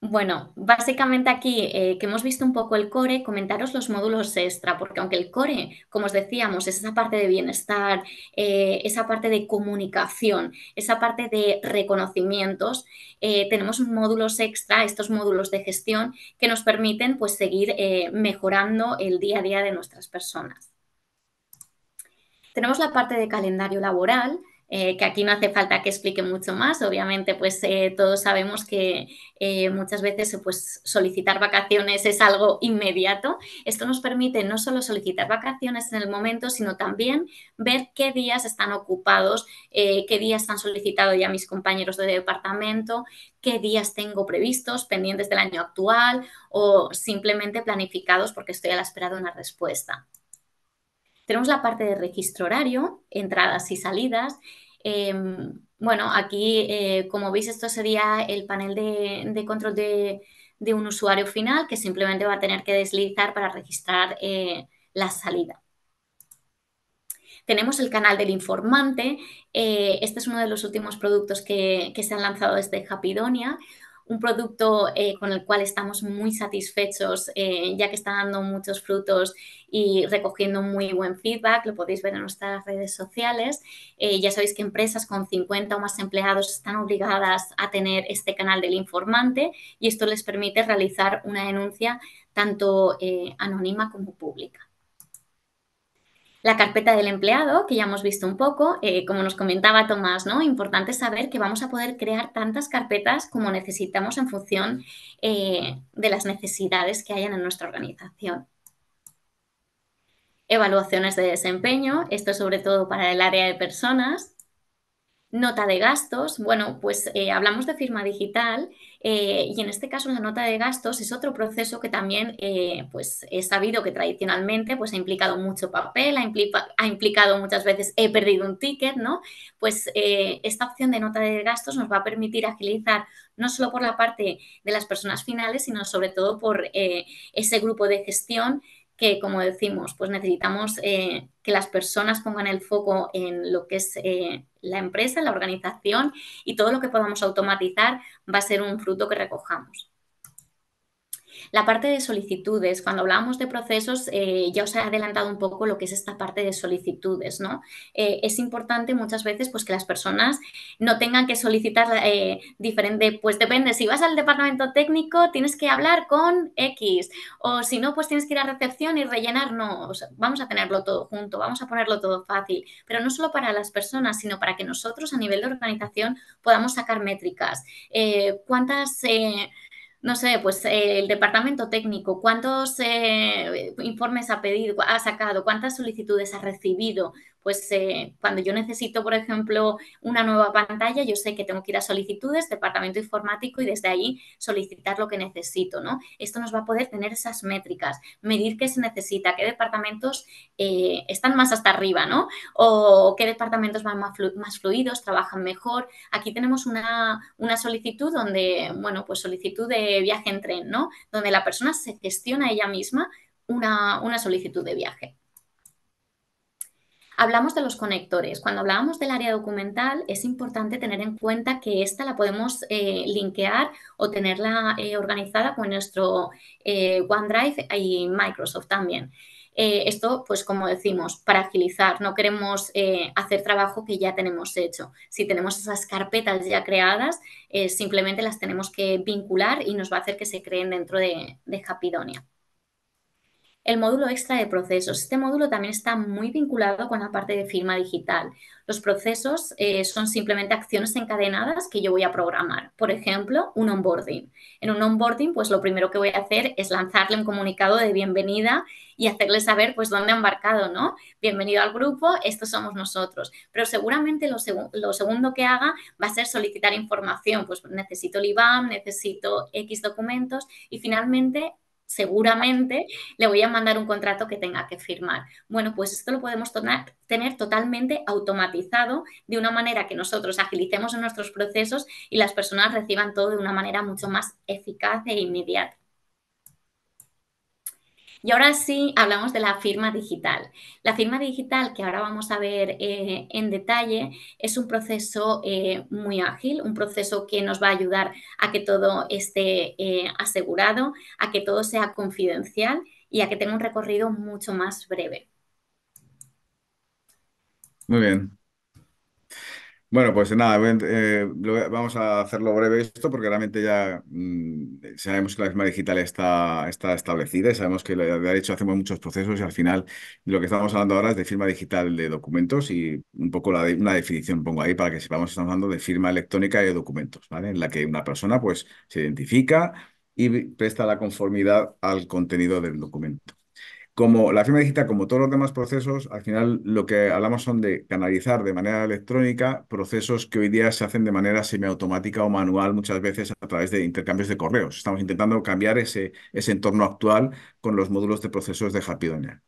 Speaker 2: Bueno, básicamente aquí eh, que hemos visto un poco el core, comentaros los módulos extra, porque aunque el core, como os decíamos, es esa parte de bienestar, eh, esa parte de comunicación, esa parte de reconocimientos, eh, tenemos módulos extra, estos módulos de gestión, que nos permiten pues, seguir mejorando el día a día de nuestras personas. Tenemos la parte de calendario laboral, eh, que aquí no hace falta que explique mucho más. Obviamente, pues eh, todos sabemos que eh, muchas veces pues, solicitar vacaciones es algo inmediato. Esto nos permite no solo solicitar vacaciones en el momento, sino también ver qué días están ocupados, qué días han solicitado ya mis compañeros de departamento, qué días tengo previstos, pendientes del año actual o simplemente planificados porque estoy a la espera de una respuesta. Tenemos la parte de registro horario, entradas y salidas. Em, bueno, aquí, eh, como veis, esto sería el panel de, control de, un usuario final que simplemente va a tener que deslizar para registrar eh, la salida. Tenemos el canal del informante. Eh, este es uno de los últimos productos que, que se han lanzado desde Happydonia un producto eh, con el cual estamos muy satisfechos, eh, ya que está dando muchos frutos y recogiendo muy buen feedback. Lo podéis ver en nuestras redes sociales. Eh, ya sabéis que empresas con 50 o más empleados están obligadas a tener este canal del informante y esto les permite realizar una denuncia tanto anónima como pública la carpeta del empleado, que ya hemos visto un poco, eh, como nos comentaba Tomás, ¿no? Importante saber que vamos a poder crear tantas carpetas como necesitamos en función eh, de las necesidades que hayan en nuestra organización. Evaluaciones de desempeño, esto sobre todo para el área de personas, Nota de gastos, bueno, pues eh, hablamos de firma digital eh, y en este caso la nota de gastos es otro proceso que también eh, pues he sabido que tradicionalmente pues ha implicado mucho papel, ha, ha implicado muchas veces he perdido un ticket, ¿no? Pues esta opción de nota de gastos nos va a permitir agilizar no solo por la parte de las personas finales, sino sobre todo por ese grupo de gestión que, como decimos, pues necesitamos eh, que las personas pongan el foco en lo que es eh, la empresa, la organización y todo lo que podamos automatizar va a ser un fruto que recojamos. La parte de solicitudes, cuando hablamos de procesos, eh, ya os he adelantado un poco lo que es esta parte de solicitudes, ¿no? Eh, es importante muchas veces pues, que las personas no tengan que solicitar eh, diferente, pues depende, si vas al departamento técnico tienes que hablar con X, o si no, pues tienes que ir a recepción y rellenar, no, vamos a tenerlo todo junto, vamos a ponerlo todo fácil, pero no solo para las personas, sino para que nosotros a nivel de organización podamos sacar métricas. ¿Cuántas no sé, pues eh, el departamento técnico, cuántos eh, informes ha pedido, ha sacado, cuántas solicitudes ha recibido, pues eh, cuando yo necesito, por ejemplo, una nueva pantalla, yo sé que tengo que ir a solicitudes, departamento informático y desde ahí solicitar lo que necesito, ¿no? Esto nos va a poder tener esas métricas, medir qué se necesita, qué departamentos eh, están más hasta arriba, ¿no? O qué departamentos van más, más fluidos, trabajan mejor. Aquí tenemos una, solicitud donde, bueno, pues solicitud de viaje en tren, ¿no? Donde la persona se gestiona ella misma una, solicitud de viaje. Hablamos de los conectores. Cuando hablábamos del área documental, es importante tener en cuenta que esta la podemos eh, linkear o tenerla eh, organizada con nuestro eh, OneDrive y Microsoft también. esto, pues como decimos, para agilizar, no queremos hacer trabajo que ya tenemos hecho. Si tenemos esas carpetas ya creadas, simplemente las tenemos que vincular y nos va a hacer que se creen dentro de, de el módulo extra de procesos. Este módulo también está muy vinculado con la parte de firma digital. Los procesos eh, son simplemente acciones encadenadas que yo voy a programar. Por ejemplo, un onboarding. En un onboarding, pues lo primero que voy a hacer es lanzarle un comunicado de bienvenida y hacerle saber pues dónde ha embarcado, ¿no? Bienvenido al grupo, estos somos nosotros. Pero seguramente lo, segundo que haga va a ser solicitar información, pues necesito el IBAM, necesito X documentos y finalmente seguramente le voy a mandar un contrato que tenga que firmar. Bueno, pues esto lo podemos tener totalmente automatizado de una manera que nosotros agilicemos en nuestros procesos y las personas reciban todo de una manera mucho más eficaz e inmediata. Y ahora sí hablamos de la firma digital. La firma digital, que ahora vamos a ver eh, en detalle, es un proceso eh, muy ágil, un proceso que nos va a ayudar a que todo esté eh, asegurado, a que todo sea confidencial y a que tenga un recorrido mucho más breve.
Speaker 1: Muy bien. Bueno, pues nada, eh, vamos a hacerlo breve esto porque realmente ya mm, sabemos que la firma digital está, está establecida y sabemos que, de hecho, hacemos muchos procesos y al final lo que estamos hablando ahora es de firma digital de documentos y un poco la de- una definición pongo ahí para que sepamos que estamos hablando de firma electrónica de documentos, ¿vale? En la que una persona pues se identifica y presta la conformidad al contenido del documento. Como la firma digital, como todos los demás procesos, al final lo que hablamos son de canalizar de manera electrónica procesos que hoy día se hacen de manera semiautomática o manual muchas veces a través de intercambios de correos. Estamos intentando cambiar ese, entorno actual con los módulos de procesos de Happydonia.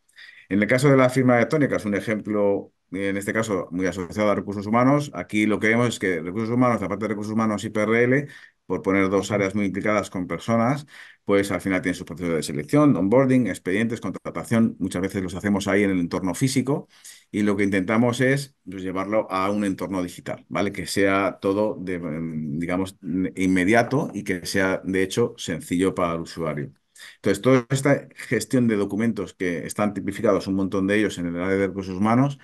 Speaker 1: En el caso de la firma electrónica, es un ejemplo en este caso muy asociado a recursos humanos. Aquí lo que vemos es que recursos humanos, aparte de recursos humanos y PRL, por poner dos áreas muy implicadas con personas, pues al final tienen sus procesos de selección, onboarding, expedientes, contratación, muchas veces los hacemos ahí en el entorno físico y lo que intentamos es pues, llevarlo a un entorno digital, ¿vale? Que sea todo, de, em, digamos, inmediato y que sea, de hecho, sencillo para el usuario. Entonces, toda esta gestión de documentos que están tipificados, un montón de ellos en el área de recursos humanos,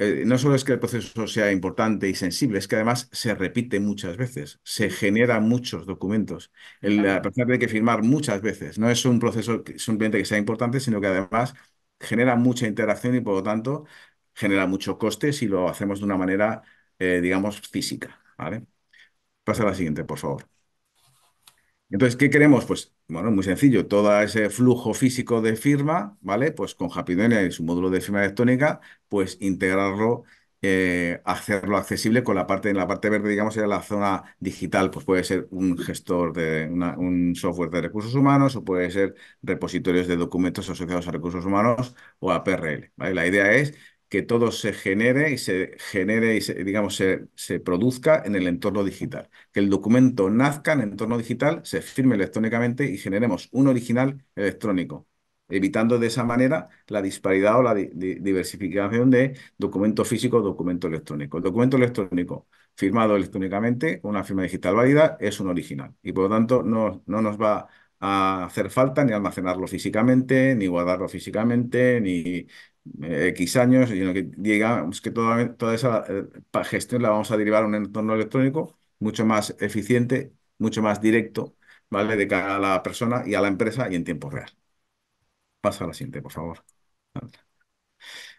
Speaker 1: eh, no solo es que el proceso sea importante y sensible, es que además se repite muchas veces, se generan muchos documentos. la persona tiene que firmar muchas veces. No es un proceso simplemente que sea importante, sino que además genera mucha interacción y por lo tanto genera mucho coste si lo hacemos de una manera, eh, digamos, física. ¿vale? Pasa a la siguiente, por favor. Entonces, ¿qué queremos? Pues bueno, muy sencillo. Todo ese flujo físico de firma, ¿vale? Pues con Happydenia y su módulo de firma electrónica, pues integrarlo, eh, hacerlo accesible con la parte, en la parte verde, digamos, era la zona digital. Pues puede ser un gestor de un software de recursos humanos o puede ser repositorios de documentos asociados a recursos humanos o a PRL, ¿vale? La idea es que todo se genere y se genere y digamos se, produzca en el entorno digital. Que el documento nazca en el entorno digital, se firme electrónicamente y generemos un original electrónico, evitando de esa manera la disparidad o la diversificación de documento físico, documento electrónico. El documento electrónico firmado electrónicamente, una firma digital válida, es un original y por lo tanto no nos va a hacer falta ni almacenarlo físicamente, ni guardarlo físicamente, ni, eh, X años y en lo que digamos que toda, toda esa eh, gestión la vamos a derivar a un entorno electrónico mucho más eficiente, mucho más directo, ¿vale? De cara a la persona y a la empresa y en tiempo real. Pasa a la siguiente, por favor.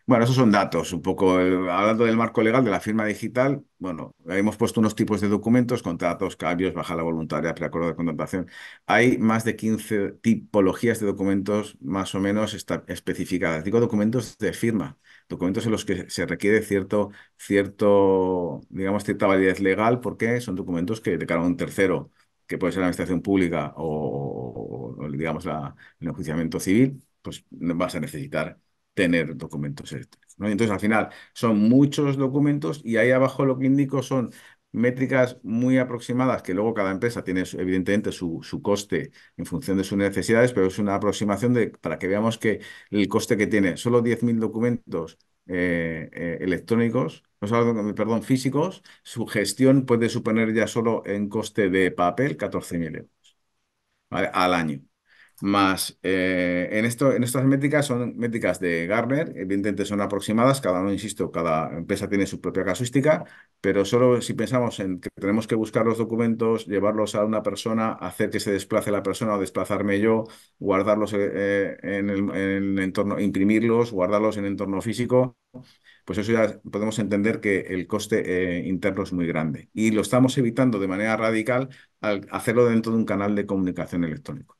Speaker 1: Bueno, esos son datos, un poco eh, hablando del marco legal de la firma digital. Bueno, hemos puesto unos tipos de documentos, contratos, cambios, baja la voluntaria, preacuerdo de contratación. Hay más de 15 tipologías de documentos más o menos especificadas. Digo documentos de firma, documentos en los que se requiere cierto, cierto, digamos, cierta validez legal porque son documentos que a un tercero, que puede ser la administración pública o, digamos, la, el enjuiciamiento civil, pues vas a necesitar tener documentos eléctricos. Entonces, al final, son muchos documentos y ahí abajo lo que indico son métricas muy aproximadas, que luego cada empresa tiene evidentemente su, coste en función de sus necesidades, pero es una aproximación de, para que veamos que el coste que tiene solo 10.000 documentos eh, eh, electrónicos no electrónicos, perdón, físicos, su gestión puede suponer ya solo en coste de papel 14.000 euros al año. Más, eh, en, esto, en estas métricas son métricas de Garner, evidentemente son aproximadas, cada uno, insisto, cada empresa tiene su propia casuística, pero solo si pensamos en que tenemos que buscar los documentos, llevarlos a una persona, hacer que se desplace la persona o desplazarme yo, guardarlos eh, eh, en, el, entorno, imprimirlos, guardarlos en entorno físico, pues eso ya podemos entender que el coste interno es muy grande. Y lo estamos evitando de manera radical al hacerlo dentro de un canal de comunicación electrónico.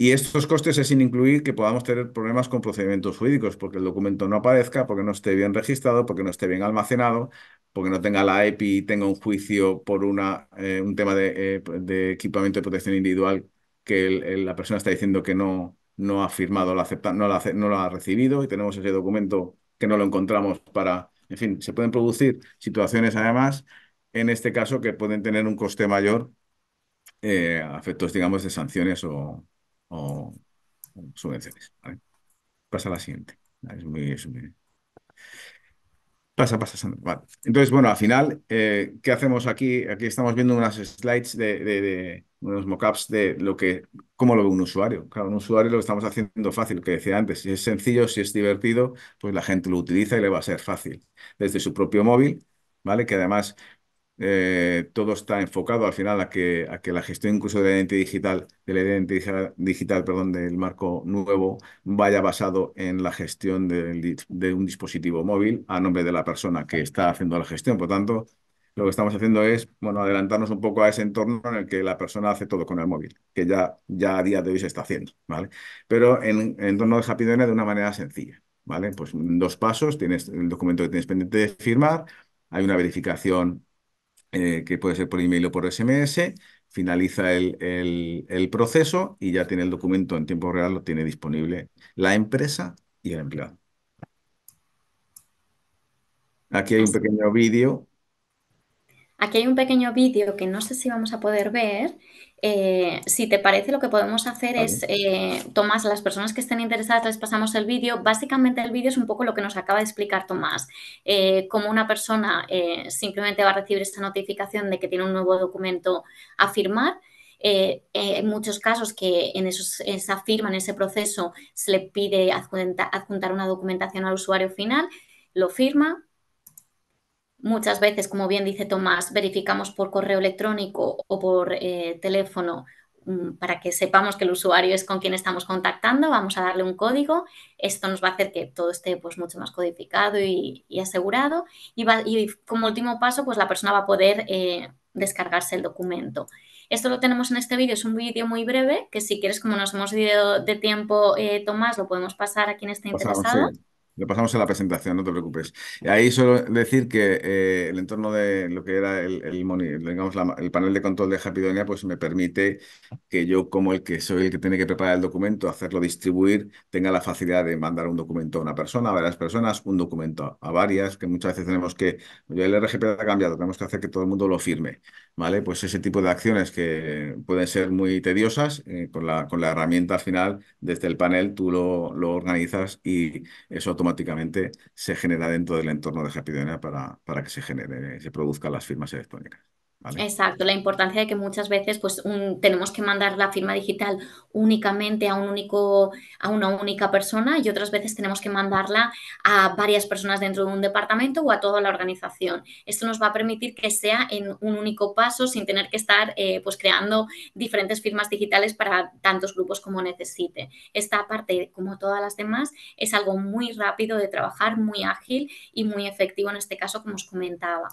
Speaker 1: Y estos costes es sin incluir que podamos tener problemas con procedimientos jurídicos, porque el documento no aparezca, porque no esté bien registrado, porque no esté bien almacenado, porque no tenga la EPI y tenga un juicio por una, eh, un tema eh, de, equipamiento de protección individual que la persona está diciendo que no, no ha firmado, lo acepta, no, lo ha recibido y tenemos ese documento que no lo encontramos para... En fin, se pueden producir situaciones además, en este caso, que pueden tener un coste mayor eh, a efectos, digamos, de sanciones o o, subvenciones. Pasa la siguiente. Es muy, Pasa, pasa, Entonces, bueno, al final, eh, ¿qué hacemos aquí? Aquí estamos viendo unas slides de, unos mockups de lo que, cómo lo ve un usuario. Claro, un usuario lo estamos haciendo fácil, lo que decía antes. Si es sencillo, si es divertido, pues la gente lo utiliza y le va a ser fácil. Desde su propio móvil, ¿vale? Que además eh, todo está enfocado al final a que, la gestión incluso de la identidad digital, del marco nuevo vaya basado en la gestión de, un dispositivo móvil a nombre de la persona que está haciendo la gestión. Por tanto, lo que estamos haciendo es, bueno, adelantarnos un poco a ese entorno en el que la persona hace todo con el móvil, que ya, a día de hoy se está haciendo, ¿vale? Pero en, el entorno de Happy de una manera sencilla, ¿vale? Pues dos pasos, tienes el documento que tienes pendiente de firmar, hay una verificación eh, que puede ser por email o por SMS, finaliza el, el, proceso y ya tiene el documento en tiempo real, lo tiene disponible la empresa y el empleado. Aquí hay un pequeño vídeo.
Speaker 2: Aquí hay un pequeño vídeo que no sé si vamos a poder ver, eh, si te parece, lo que podemos hacer es, eh, Tomás, a las personas que estén interesadas les pasamos el vídeo. Básicamente el vídeo es un poco lo que nos acaba de explicar Tomás, eh, Como una persona simplemente va a recibir esta notificación de que tiene un nuevo documento a firmar. en muchos casos que en, esa firma, en ese proceso, se le pide adjuntar una documentación al usuario final, lo firma, Muchas veces, como bien dice Tomás, verificamos por correo electrónico o por eh, teléfono mm, para que sepamos que el usuario es con quien estamos contactando, vamos a darle un código. Esto nos va a hacer que todo esté pues, mucho más codificado y, asegurado. Y, como último paso, pues la persona va a poder eh, descargarse el documento. Esto lo tenemos en este vídeo, es un vídeo muy breve, que si quieres, como nos hemos ido de tiempo, eh, Tomás, lo podemos pasar a quien esté interesado.
Speaker 1: Lo pasamos a la presentación, no te preocupes. Ahí solo decir que eh, el entorno de lo que era el, el digamos, el panel de control de Happydonia, pues me permite que yo, como el que soy el que tiene que preparar el documento, hacerlo distribuir, tenga la facilidad de mandar un documento a una persona, a varias personas, un documento a varias, que muchas veces tenemos que, el RGP ha cambiado, tenemos que hacer que todo el mundo lo firme, ¿vale? Pues ese tipo de acciones que pueden ser muy tediosas, eh, con, la, con la herramienta final, desde el panel tú lo, lo organizas y eso toma automáticamente se genera dentro del entorno de Happy para, para que se genere, se produzcan las firmas electrónicas.
Speaker 2: Exacto, la importancia de que muchas veces pues, tenemos que mandar la firma digital únicamente a, un único, a una única persona y otras veces tenemos que mandarla a varias personas dentro de un departamento o a toda la organización. Esto nos va a permitir que sea en un único paso sin tener que estar eh, pues, creando diferentes firmas digitales para tantos grupos como necesite. Esta parte, como todas las demás, es algo muy rápido de trabajar, muy ágil y muy efectivo en este caso, como os comentaba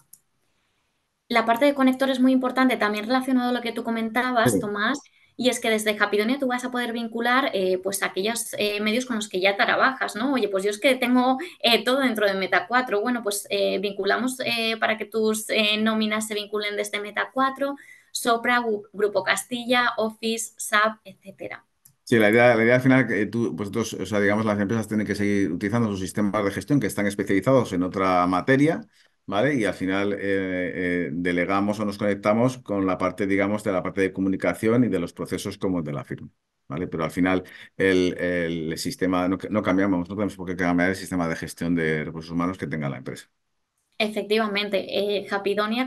Speaker 2: la parte de conector es muy importante, también relacionado a lo que tú comentabas, Tomás, y es que desde Capidonia tú vas a poder vincular eh, pues aquellos eh, medios con los que ya trabajas, ¿no? Oye, pues yo es que tengo eh, todo dentro de Meta 4. Bueno, pues vinculamos para que tus nóminas se vinculen desde Meta 4, Sopra, Grupo Castilla, Office, SAP, etcétera.
Speaker 1: Sí, la idea, la idea al final que tú, pues digamos, las empresas tienen que seguir utilizando sus sistemas de gestión que están especializados en otra materia ¿vale? Y al final eh, eh, delegamos o nos conectamos con la parte, digamos, de la parte de comunicación y de los procesos como de la firma. ¿Vale? Pero al final el, el sistema, no, no, cambiamos, no tenemos por qué cambiar el sistema de gestión de recursos humanos que tenga la empresa.
Speaker 2: Efectivamente, eh,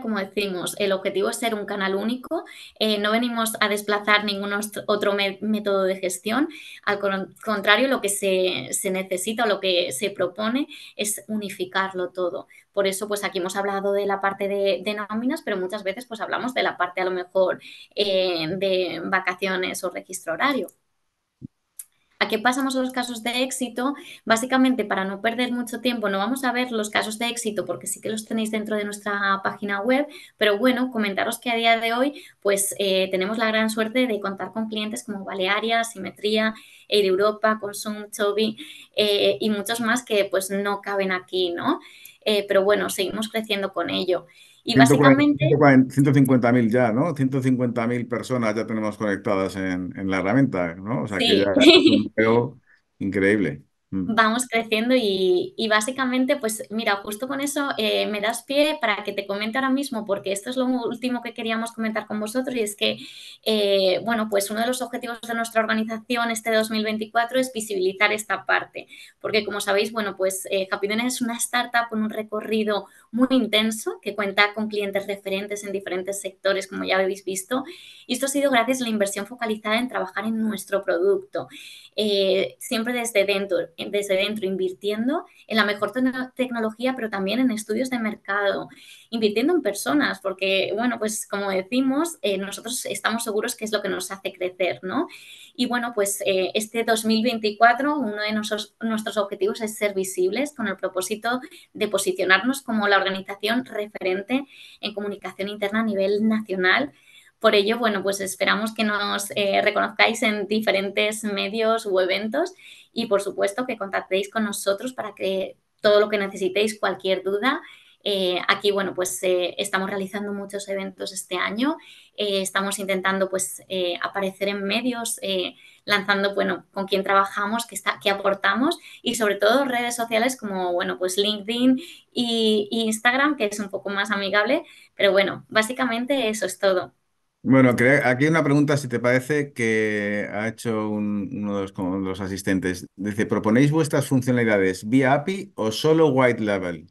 Speaker 2: como decimos, el objetivo es ser un canal único. Eh, no venimos a desplazar ningún otro método de gestión. Al contrario, lo que se, necesita o lo que se propone es unificarlo todo. Por eso, pues aquí hemos hablado de la parte de, nóminas, pero muchas veces pues hablamos de la parte a lo mejor eh, de vacaciones o registro horario. ¿A qué pasamos los casos de éxito? Básicamente, para no perder mucho tiempo, no vamos a ver los casos de éxito porque sí que los tenéis dentro de nuestra página web, pero bueno, comentaros que a día de hoy, pues eh, tenemos la gran suerte de contar con clientes como Balearia, Simetría, Air Europa, Consum, Chobi eh, y muchos más que pues no caben aquí, ¿no? Eh, pero bueno, seguimos creciendo con ello.
Speaker 1: Y básicamente... 150.000 ya, ¿no? 150.000 personas ya tenemos conectadas en, la herramienta, ¿no? O sea, que ya [LAUGHS] es un empleo increíble.
Speaker 2: Mm. Vamos creciendo y, básicamente, pues mira, justo con eso eh, me das pie para que te comente ahora mismo, porque esto es lo último que queríamos comentar con vosotros y es que, eh, bueno, pues uno de los objetivos de nuestra organización este 2024 es visibilizar esta parte, porque como sabéis, bueno, pues eh, es una startup con un recorrido muy intenso que cuenta con clientes referentes en diferentes sectores, como ya habéis visto. Y esto ha sido gracias a la inversión focalizada en trabajar en nuestro producto, eh, siempre desde dentro, dentro, invirtiendo en la mejor tecnología, pero también en estudios de mercado invirtiendo en personas, porque, bueno, pues como decimos, eh, nosotros estamos seguros que es lo que nos hace crecer, ¿no? Y bueno, pues eh, este 2024, uno de nuestros, nuestros objetivos es ser visibles con el propósito de posicionarnos como la organización referente en comunicación interna a nivel nacional. Por ello, bueno, pues esperamos que nos eh, reconozcáis en diferentes medios o eventos y por supuesto que contactéis con nosotros para que todo lo que necesitéis, cualquier duda, eh, aquí, bueno, pues eh, estamos realizando muchos eventos este año, eh, estamos intentando pues aparecer en medios, lanzando, bueno, con quién trabajamos, qué, está, qué aportamos y sobre todo redes sociales como, bueno, pues LinkedIn e Instagram, que es un poco más amigable, pero bueno, básicamente eso es todo.
Speaker 1: Bueno, aquí hay una pregunta, si te parece, que ha hecho uno de los, los asistentes. Dice, ¿proponéis vuestras funcionalidades vía API o solo white level?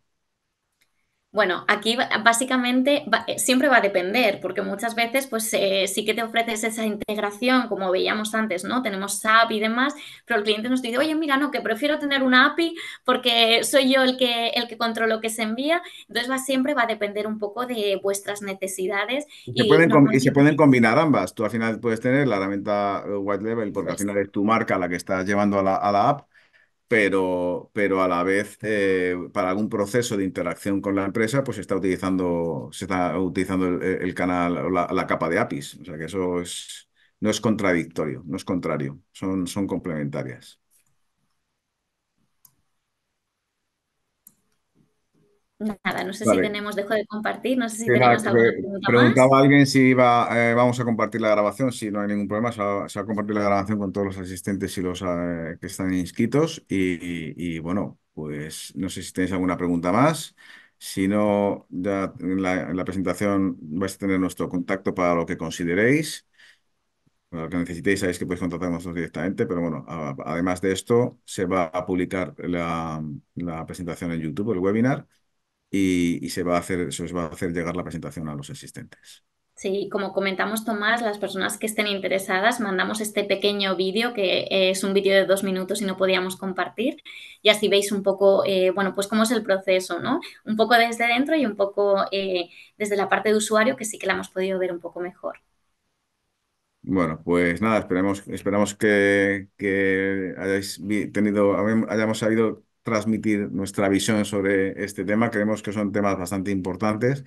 Speaker 2: Bueno, aquí básicamente eh, siempre va a depender, porque muchas veces pues eh, sí que te ofreces esa integración, como veíamos antes, ¿no? Tenemos SAP y demás, pero el cliente nos dice, oye, mira, no, que prefiero tener una API porque soy yo el que, el que controlo que se envía. Entonces siempre va a depender un poco de vuestras necesidades. Y, se
Speaker 1: pueden combinar ambas. Tú al final puedes tener la herramienta eh, white level, porque al final es tu marca la que estás llevando a la, a la app pero, pero a la vez eh, para algún proceso de interacción con la empresa, pues se está utilizando, se está utilizando el, canal o la, capa de APIs. O sea que eso es, no es contradictorio, no es contrario, son complementarias.
Speaker 2: Nada, no sé si tenemos, dejo de compartir, no sé si tenemos alguna pregunta Preguntaba a
Speaker 1: alguien si iba, eh, vamos a compartir la grabación, si no hay ningún problema, se va, a compartir la grabación con todos los asistentes y los eh, que están inscritos y, bueno, pues no sé si tenéis alguna pregunta más, si no, ya en la, presentación vais a tener nuestro contacto para lo que consideréis, lo que necesitéis sabéis que podéis contactarnos directamente, pero bueno, además de esto se va a publicar la, la presentación en YouTube, el webinar, y, se, va a hacer, se os va a hacer llegar la presentación a los asistentes.
Speaker 2: Sí, como comentamos Tomás, las personas que estén interesadas mandamos este pequeño vídeo que eh, es un vídeo de dos minutos y no podíamos compartir y así veis un poco, eh, bueno, pues cómo es el proceso, ¿no? Un poco desde dentro y un poco eh, desde la parte de usuario que sí que la hemos podido ver un poco mejor.
Speaker 1: Bueno, pues nada, esperemos, esperamos que, que hayáis tenido, hayamos sabido transmitir nuestra visión sobre este tema. Creemos que son temas bastante importantes.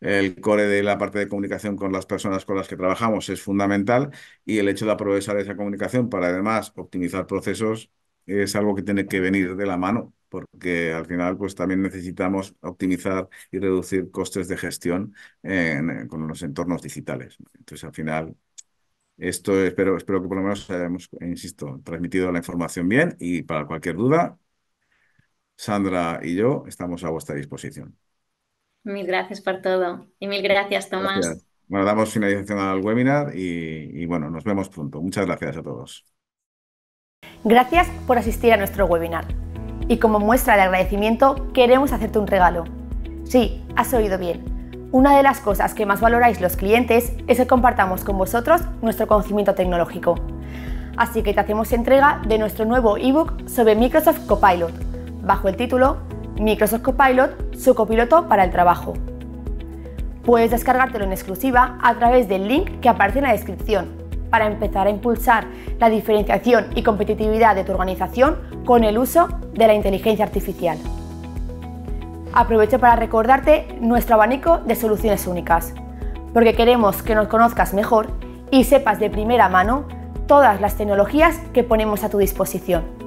Speaker 1: El core de la parte de comunicación con las personas con las que trabajamos es fundamental y el hecho de aprovechar esa comunicación para además optimizar procesos es algo que tiene que venir de la mano porque al final pues también necesitamos optimizar y reducir costes de gestión con los entornos digitales. Entonces al final esto espero, espero que por lo menos hayamos, insisto, transmitido la información bien y para cualquier duda Sandra y yo estamos a vuestra disposición. Mil
Speaker 2: gracias por todo y mil gracias, Tomás.
Speaker 1: Bueno, damos finalización al webinar y, y bueno, nos vemos pronto. Muchas gracias a todos.
Speaker 3: Gracias por asistir a nuestro webinar. Y como muestra de agradecimiento, queremos hacerte un regalo. Sí, has oído bien. Una de las cosas que más valoráis los clientes es que compartamos con vosotros nuestro conocimiento tecnológico. Así que te hacemos entrega de nuestro nuevo ebook sobre Microsoft Copilot bajo el título Microsoft Copilot, su copiloto para el trabajo. Puedes descargártelo en exclusiva a través del link que aparece en la descripción para empezar a impulsar la diferenciación y competitividad de tu organización con el uso de la inteligencia artificial. Aprovecho para recordarte nuestro abanico de soluciones únicas, porque queremos que nos conozcas mejor y sepas de primera mano todas las tecnologías que ponemos a tu disposición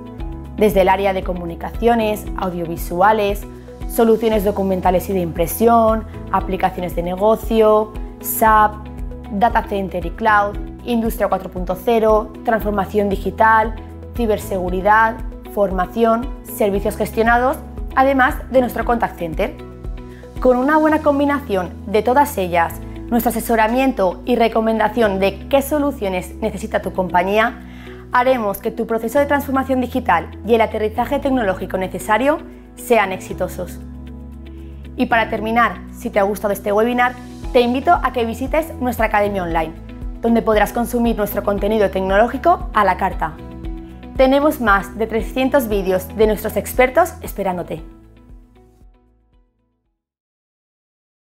Speaker 3: desde el área de comunicaciones, audiovisuales, soluciones documentales y de impresión, aplicaciones de negocio, SAP, data center y cloud, industria 4.0, transformación digital, ciberseguridad, formación, servicios gestionados, además de nuestro contact center. Con una buena combinación de todas ellas, nuestro asesoramiento y recomendación de qué soluciones necesita tu compañía, haremos que tu proceso de transformación digital y el aterrizaje tecnológico necesario sean exitosos. Y para terminar, si te ha gustado este webinar, te invito a que visites nuestra academia online, donde podrás consumir nuestro contenido tecnológico a la carta. Tenemos más de 300 vídeos de nuestros expertos esperándote.